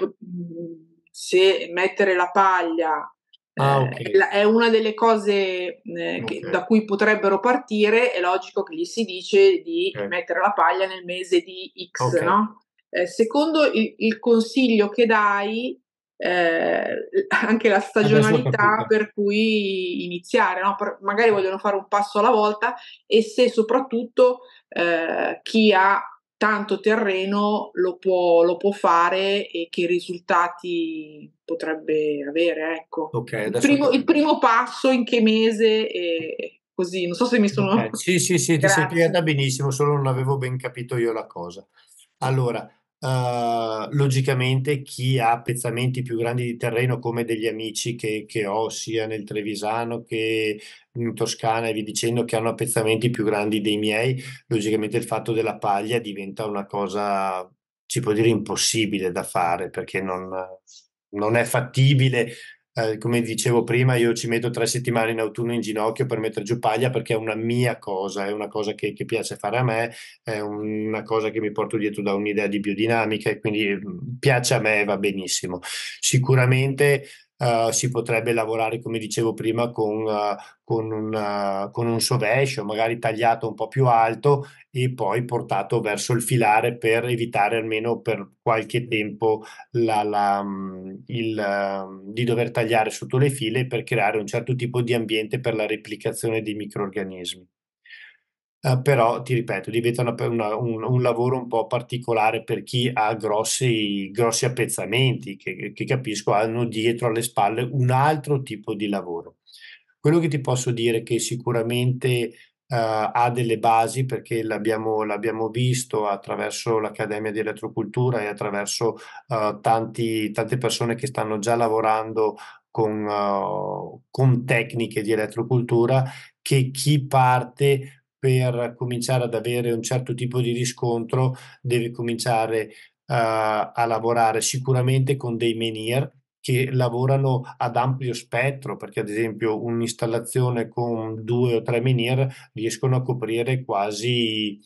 se mettere la paglia ah, eh, okay. eh, è una delle cose eh, che, okay. da cui potrebbero partire, è logico che gli si dice di mettere la paglia nel mese di X, no? Eh, secondo il, il, consiglio che dai, eh, anche la stagionalità per cui iniziare, no? per, magari vogliono fare un passo alla volta e se soprattutto eh, chi ha tanto terreno lo può, lo può, fare e che risultati potrebbe avere. Ecco. Okay, il, primo, il, primo, passo in che mese e così. Non so se mi sono... Okay. Sì, sì, sì, Grazie. ti sei spiegata benissimo, solo non avevo ben capito io la cosa. Allora, Uhm, logicamente chi ha appezzamenti più grandi di terreno come degli amici che, che, ho sia nel Trevisano che in Toscana e vi dicendo che hanno appezzamenti più grandi dei miei, logicamente il fatto della paglia diventa una cosa, si può dire, impossibile da fare perché non, non è fattibile eh, come dicevo prima, io ci metto tre settimane in autunno in ginocchio per mettere giù paglia perché è una mia cosa, è una cosa che, che piace fare a me, è una cosa che mi porto dietro da un'idea di biodinamica e quindi mm, piace a me e va benissimo. Sicuramente eh, si potrebbe lavorare, come dicevo prima, con, uh, con, un, eh, con un sovescio, magari tagliato un po' più alto e poi portato verso il filare per evitare almeno per qualche tempo la, la, mm, il, ehm, di dover tagliare sotto le file per creare un certo tipo di ambiente per la replicazione dei microorganismi. Uh, però ti ripeto, diventa una, una, un, un, lavoro un po' particolare per chi ha grossi, grossi appezzamenti, che, che, capisco hanno dietro alle spalle un altro tipo di lavoro. Quello che ti posso dire è che sicuramente uh, ha delle basi, perché l'abbiamo, l'abbiamo, visto attraverso l'Accademia di Elettrocultura e attraverso uh, tanti, tante persone che stanno già lavorando con, con tecniche di elettrocultura, che chi parte per cominciare ad avere un certo tipo di riscontro deve cominciare a, eh, a lavorare sicuramente con dei menier che lavorano ad ampio spettro, perché ad esempio un'installazione con due o tre menier riescono a coprire quasi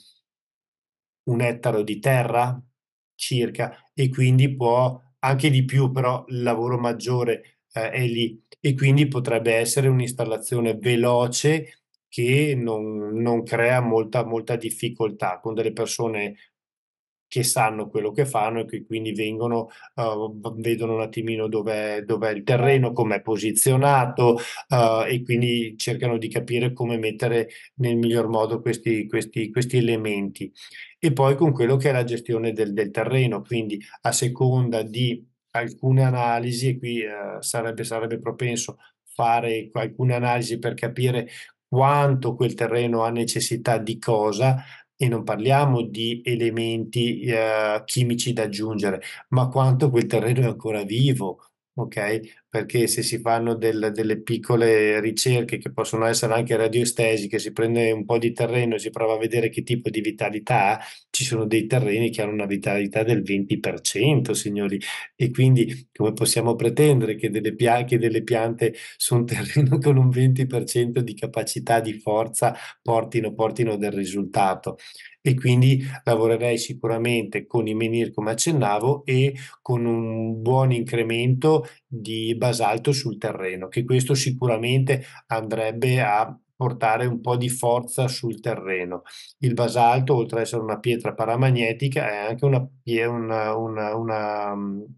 un ettaro di terra circa e quindi può anche di più, però il lavoro maggiore eh, è lì e quindi potrebbe essere un'installazione veloce che non, non crea molta, molta difficoltà con delle persone che sanno quello che fanno e che quindi vengono, uh, vedono un attimino dov'è, dov'è il terreno, com'è posizionato uh, e quindi cercano di capire come mettere nel miglior modo questi, questi, questi elementi. E poi con quello che è la gestione del, del terreno, quindi a seconda di alcune analisi, e qui uh, sarebbe, sarebbe propenso fare alcune analisi per capire quanto quel terreno ha necessità di cosa e non parliamo di elementi eh, chimici da aggiungere, ma quanto quel terreno è ancora vivo, ok? perché se si fanno del, delle piccole ricerche che possono essere anche radioestesiche, si prende un po' di terreno e si prova a vedere che tipo di vitalità ha, ci sono dei terreni che hanno una vitalità del 20%, signori, e quindi come possiamo pretendere che delle, pia- che delle piante su un terreno con un 20% di capacità di forza portino, portino del risultato? e quindi lavorerei sicuramente con i menhir come accennavo e con un buon incremento di basalto sul terreno, che questo sicuramente andrebbe a portare un po' di forza sul terreno. Il basalto, oltre ad essere una pietra paramagnetica, è anche una, una, una, mm, una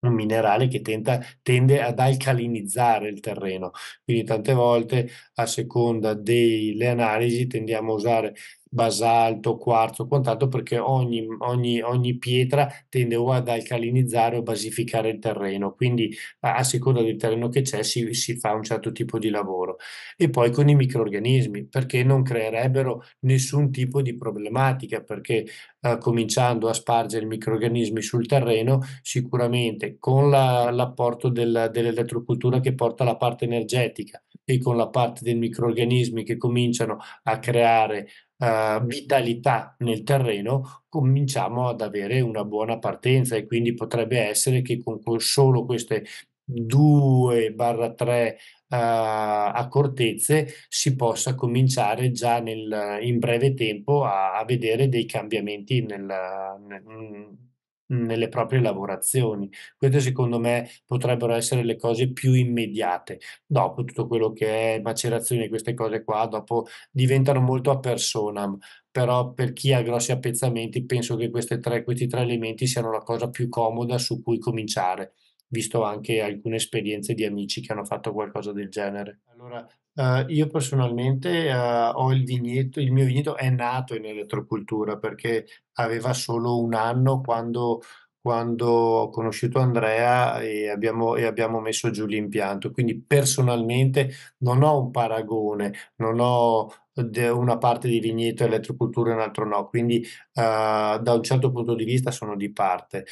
un minerale che tenta, tende ad alcalinizzare il terreno. Quindi tante volte, a seconda delle analisi, tendiamo a usare basalto, quarzo, quant'altro, perché ogni, ogni, ogni pietra tende o ad alcalinizzare o basificare il terreno, quindi a, a seconda del terreno che c'è si, si, fa un certo tipo di lavoro. E poi con i microorganismi, perché non creerebbero nessun tipo di problematica, perché eh, cominciando a spargere i microorganismi sul terreno, sicuramente con la, l'apporto del, dell'elettrocultura che porta la parte energetica e con la parte dei microorganismi che cominciano a creare uh, vitalità nel terreno, cominciamo ad avere una buona partenza e quindi potrebbe essere che con solo queste 2-3 uh, eh, accortezze si possa cominciare già nel, in breve tempo a, a vedere dei cambiamenti nel, nel mm, nelle proprie lavorazioni. Queste secondo me potrebbero essere le cose più immediate. Dopo tutto quello che è macerazione e queste cose qua, dopo diventano molto a personam, però per chi ha grossi appezzamenti penso che tre, questi tre elementi siano la cosa più comoda su cui cominciare visto anche alcune esperienze di amici che hanno fatto qualcosa del genere. Allora, Uh, io personalmente uh, ho il vigneto, il mio vigneto è nato in elettrocultura perché aveva solo un anno quando, quando ho conosciuto Andrea e abbiamo, e abbiamo messo giù l'impianto. Quindi personalmente non ho un paragone, non ho una parte di vigneto elettrocultura e un'altra no, quindi uh, da un certo punto di vista sono di parte.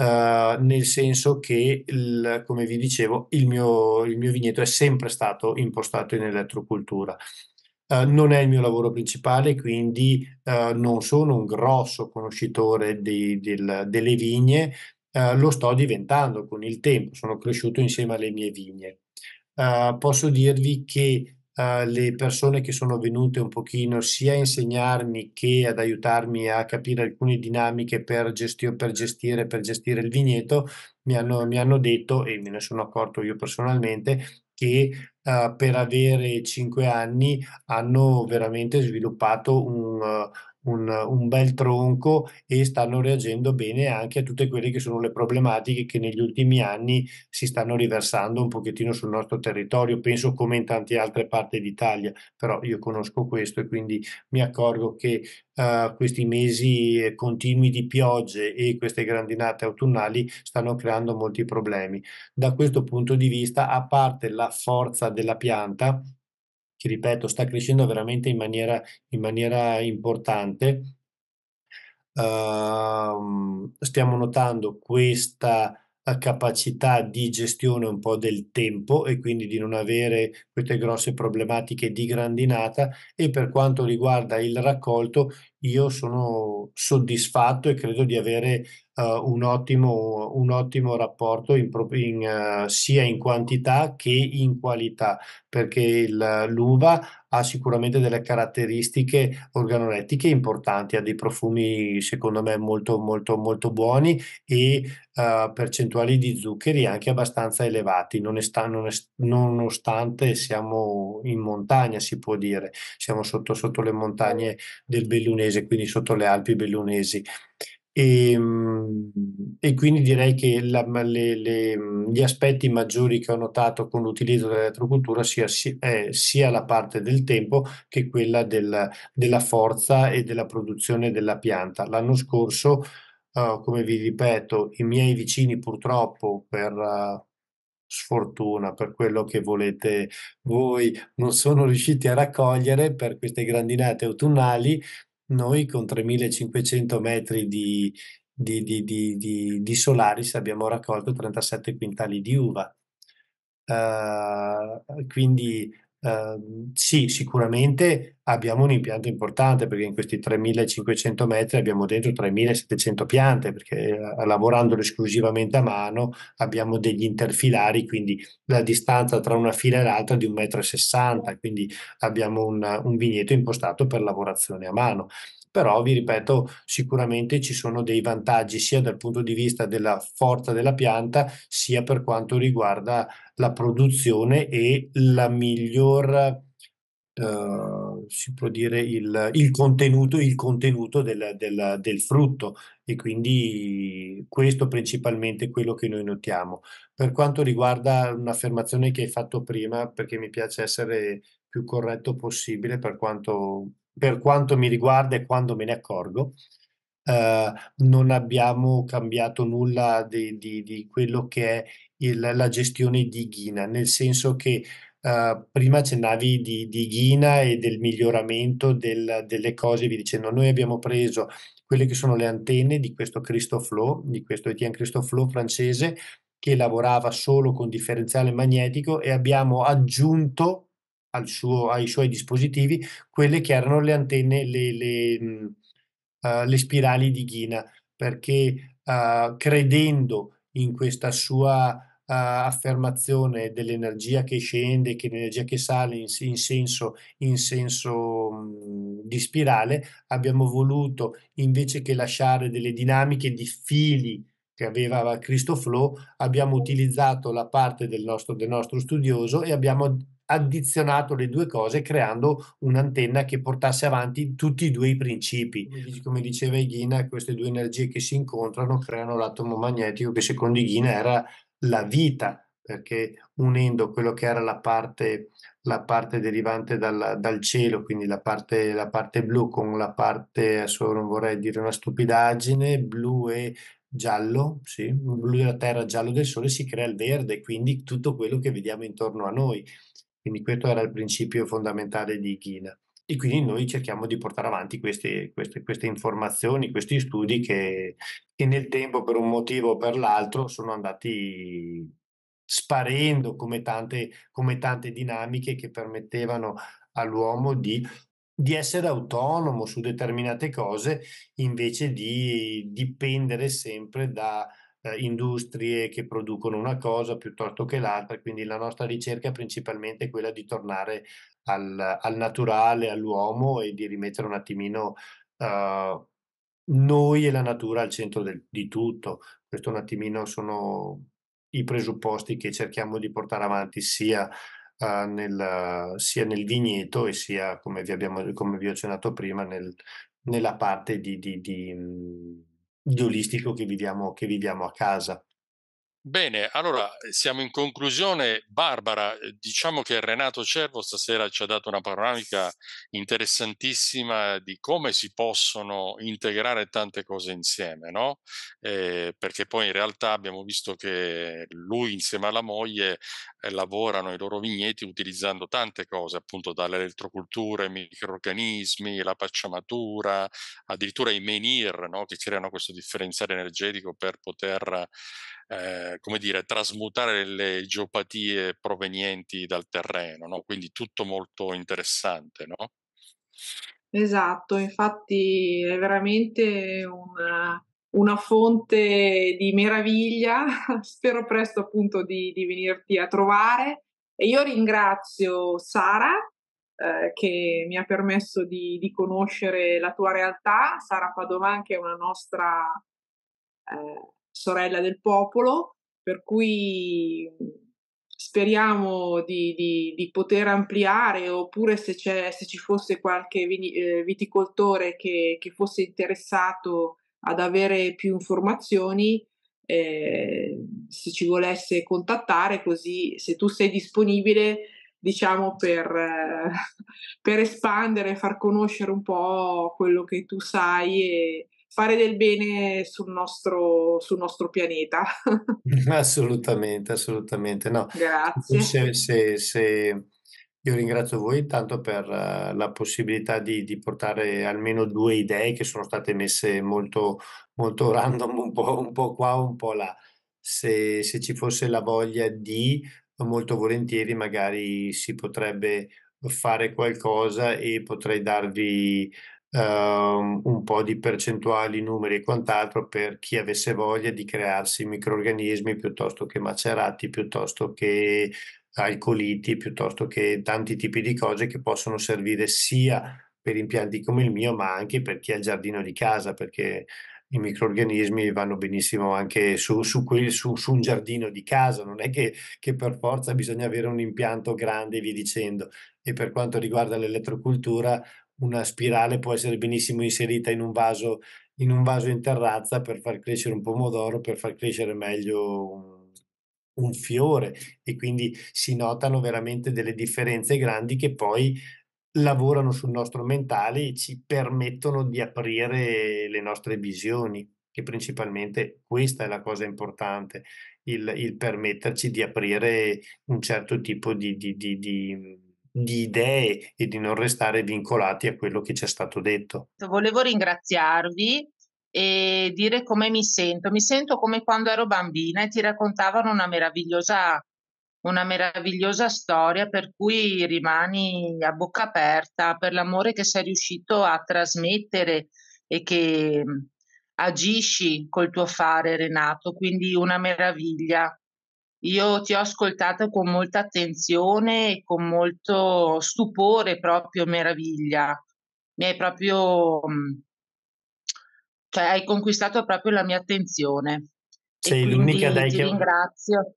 Ehm, nel senso che, il, come vi dicevo, il mio, il mio, vigneto è sempre stato impostato in elettrocultura. Uh, non è il mio lavoro principale, quindi uh, non sono un grosso conoscitore di, del, delle vigne, lo sto diventando con il tempo, sono cresciuto insieme alle mie vigne. posso dirvi che le persone che sono venute un pochino sia a insegnarmi che ad aiutarmi a capire alcune dinamiche per, gestio, per gestire, per gestire il vigneto, mi hanno, mi hanno detto, e me ne sono accorto io personalmente, che uh, per avere 5 anni hanno veramente sviluppato un, un, un, bel tronco e stanno reagendo bene anche a tutte quelle che sono le problematiche che negli ultimi anni si stanno riversando un pochettino sul nostro territorio, penso come in tante altre parti d'Italia, però io conosco questo e quindi mi accorgo che uh, questi mesi eh, continui di piogge e queste grandinate autunnali stanno creando molti problemi. Da questo punto di vista, a parte la forza della pianta, che ripeto sta crescendo veramente in maniera, in maniera importante. Uh, stiamo notando questa eh, capacità di gestione un po' del tempo e quindi di non avere queste grosse problematiche di grandinata e per quanto riguarda il raccolto io sono soddisfatto e credo di avere eh, un ottimo, un, ottimo, rapporto in, in, eh, sia in quantità che in qualità, perché il, l'uva ha sicuramente delle caratteristiche organolettiche importanti, ha dei profumi secondo me molto molto molto buoni e uh, percentuali di zuccheri anche abbastanza elevati, non est- non est- nonostante siamo in montagna si può dire, siamo sotto, sotto le montagne del Bellunese, quindi sotto le Alpi Bellunesi. E, ehm, e, quindi direi che la, le, le, mhmm, gli aspetti maggiori che ho notato con l'utilizzo dell'elettrocultura sia, eh, sia la parte del tempo che quella del, della forza e della produzione della pianta. L'anno scorso, uh, come vi ripeto, i miei vicini purtroppo per uh, sfortuna, per quello che volete voi, non sono riusciti a raccogliere per queste grandinate autunnali noi con 3.500 metri di, di, di, di, di, di Solaris abbiamo raccolto 37 quintali di uva. Eh, quindi Ehm, sì, sicuramente abbiamo un impianto importante perché in questi 3500 metri abbiamo dentro 3700 piante perché eh, lavorando esclusivamente a mano abbiamo degli interfilari, quindi la distanza tra una fila e l'altra è di 1,60 m, quindi abbiamo un, un vigneto impostato per lavorazione a mano però vi ripeto sicuramente ci sono dei vantaggi sia dal punto di vista della forza della pianta sia per quanto riguarda la produzione e la miglior Uh, si può dire il, il contenuto, il contenuto del, del, del, frutto e quindi questo principalmente è quello che noi notiamo. Per quanto riguarda un'affermazione che hai fatto prima, perché mi piace essere più corretto possibile per quanto per quanto mi riguarda e quando me ne accorgo, eh, non abbiamo cambiato nulla di, di, di quello che è il, la gestione di Ghina, nel senso che eh, prima accennavi di, di Ghina e del miglioramento del, delle cose, vi dicendo noi abbiamo preso quelle che sono le antenne di questo Cristoflo, di questo Etienne Cristoflo francese, che lavorava solo con differenziale magnetico e abbiamo aggiunto suo, ai suoi dispositivi quelle che erano le antenne, le, le, uh, le spirali di Ghina, perché uh, credendo in questa sua Uh, affermazione dell'energia che scende, che l'energia che sale in, in senso, in senso mh, mm, di spirale, abbiamo voluto invece che lasciare delle dinamiche di fili che aveva Cristo Flow, abbiamo utilizzato la parte del nostro, del nostro studioso e abbiamo addizionato le due cose creando un'antenna che portasse avanti tutti e due i principi. Come diceva Ghina, queste due energie che si incontrano creano l'atomo magnetico che secondo Ghina era la vita, perché unendo quello che era la parte, la parte derivante dal, dal, cielo, quindi la parte, la parte blu con la parte, adesso non vorrei dire una stupidaggine, blu e giallo, sì, blu della terra, giallo del sole, si crea il verde, quindi tutto quello che vediamo intorno a noi. Quindi questo era il principio fondamentale di Ghina. E quindi noi cerchiamo di portare avanti queste, queste, queste informazioni, questi studi che, che nel tempo, per un motivo o per l'altro, sono andati sparendo come tante, come tante dinamiche che permettevano all'uomo di di essere autonomo su determinate cose invece di dipendere sempre da, eh, industrie che producono una cosa piuttosto che l'altra, quindi la nostra ricerca è principalmente quella di tornare al, al naturale, all'uomo e di rimettere un attimino eh, noi e la natura al centro del, di tutto. Questo un attimino sono i presupposti che cerchiamo di portare avanti sia eh, nel, sia nel vigneto e sia, come vi, abbiamo, come vi ho accennato prima, nel, nella parte di, di, di, dualistico che viviamo, che viviamo a casa. Bene, allora eh, siamo in conclusione. Barbara, eh, diciamo che Renato Cervo stasera ci ha dato una panoramica interessantissima di come si possono integrare tante cose insieme, no? Eh, perché poi in realtà abbiamo visto che lui insieme alla moglie eh, lavorano i loro vigneti utilizzando tante cose, appunto dall'elettrocultura ai microorganismi, la pacciamatura, addirittura i menhir, no? Che creano questo differenziale energetico per poter eh, come dire, trasmutare le geopatie provenienti dal terreno, no? quindi tutto molto interessante. No? Esatto, infatti è veramente una, una fonte di meraviglia, spero presto appunto di, di venirti a trovare e io ringrazio Sara eh, che mi ha permesso di, di, conoscere la tua realtà, Sara Padovan che è una nostra... Eh, sorella del popolo, per cui speriamo di, di, di poter ampliare oppure se, se ci fosse qualche vini, eh, viticoltore che, che, fosse interessato ad avere più informazioni, eh, se ci volesse contattare, così se tu sei disponibile diciamo per, eh, per espandere, far conoscere un po' quello che tu sai e, fare del bene sul nostro, sul nostro pianeta. assolutamente, assolutamente. No. Grazie. Se, se, se io ringrazio voi tanto per eh, la possibilità di, di, portare almeno due idee che sono state messe molto, molto random, un po', un po qua, un po' là. Se, se ci fosse la voglia di, molto volentieri magari si potrebbe fare qualcosa e potrei darvi Ehm, un po' di percentuali, numeri e quant'altro per chi avesse voglia di crearsi microorganismi piuttosto che macerati, piuttosto che alcoliti, piuttosto che tanti tipi di cose che possono servire sia per impianti come il mio, ma anche per chi ha il giardino di casa, perché i microorganismi vanno benissimo anche su, su, quel, su, su un giardino di casa, non è che, che, per forza bisogna avere un impianto grande e via dicendo. E per quanto riguarda l'elettrocultura, una spirale può essere benissimo inserita in un vaso in, un vaso in terrazza per far crescere un pomodoro, per far crescere meglio un, un fiore e quindi si notano veramente delle differenze grandi che poi lavorano sul nostro mentale e ci permettono di aprire le nostre visioni, che principalmente questa è la cosa importante, il, il permetterci di aprire un certo tipo di, di, di, di di idee e di non restare vincolati a quello che ci è stato detto. Volevo ringraziarvi e dire come mi sento. Mi sento come quando ero bambina e ti raccontavano una meravigliosa, una meravigliosa storia per cui rimani a bocca aperta per l'amore che sei riuscito a trasmettere e che agisci col tuo fare, Renato. Quindi una meraviglia. Io ti ho ascoltato con molta attenzione e con molto stupore, proprio meraviglia. Mi hai proprio, mm, cioè, hai conquistato proprio la mia attenzione. Sei l'unica, dai, che... ringrazio.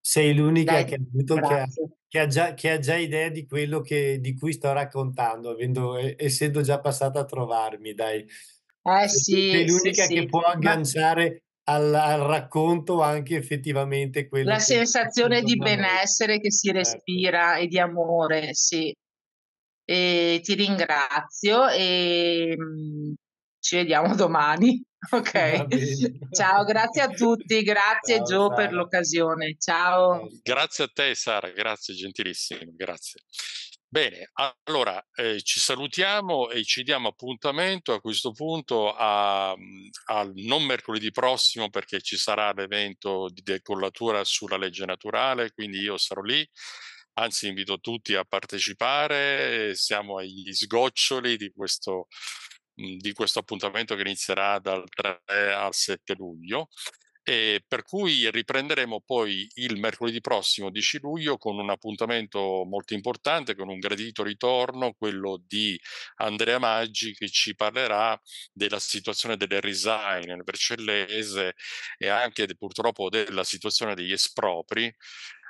Sei l'unica dai, che, ha, che, ha già, che, ha già, idea di quello di cui sto raccontando, avendo, essendo già passata a trovarmi, dai. Eh sì, sei l'unica sì, che sì. può agganciare al, al racconto anche effettivamente quello. La sensazione di benessere che si certo. respira ecco. e di amore, sì. E ti ringrazio e mm, ci vediamo domani. Ok, ciao, grazie a tutti, grazie ciao, Gio Sara. per l'occasione, ciao. Grazie a te Sara, grazie gentilissimo, grazie. Bene, allora eh, ci salutiamo e ci diamo appuntamento a questo punto a, mm, a non mercoledì prossimo perché ci sarà l'evento di decollatura sulla legge naturale, quindi io sarò lì anzi invito tutti a partecipare, eh, siamo agli sgoccioli di questo, mm, di questo appuntamento che inizierà dal 3 al 7 luglio. E ehm, per cui riprenderemo poi il mercoledì prossimo 10 luglio con un appuntamento molto importante, con un gradito ritorno, quello di Andrea Maggi che ci parlerà della situazione delle resign nel Vercellese e anche purtroppo della situazione degli espropri.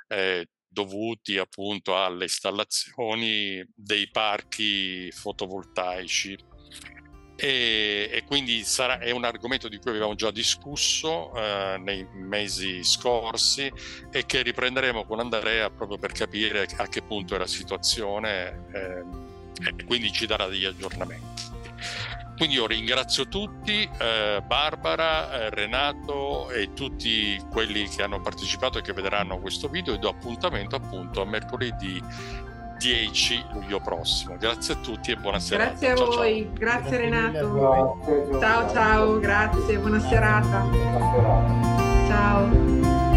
Eh, dovuti appunto alle installazioni dei parchi fotovoltaici e, e quindi sarà, è un argomento di cui avevamo già discusso eh, nei mesi scorsi e che riprenderemo con Andrea proprio per capire a che punto è la situazione eh, e quindi ci darà degli aggiornamenti. Quindi io ringrazio tutti, eh, Barbara, eh, Renato e tutti quelli che hanno partecipato e che vedranno questo video e do appuntamento appunto a mercoledì 10 luglio prossimo. Grazie a tutti e buona serata. Grazie a ciao, voi, ciao. grazie Renato. Ciao ciao, grazie, buona serata. Ciao.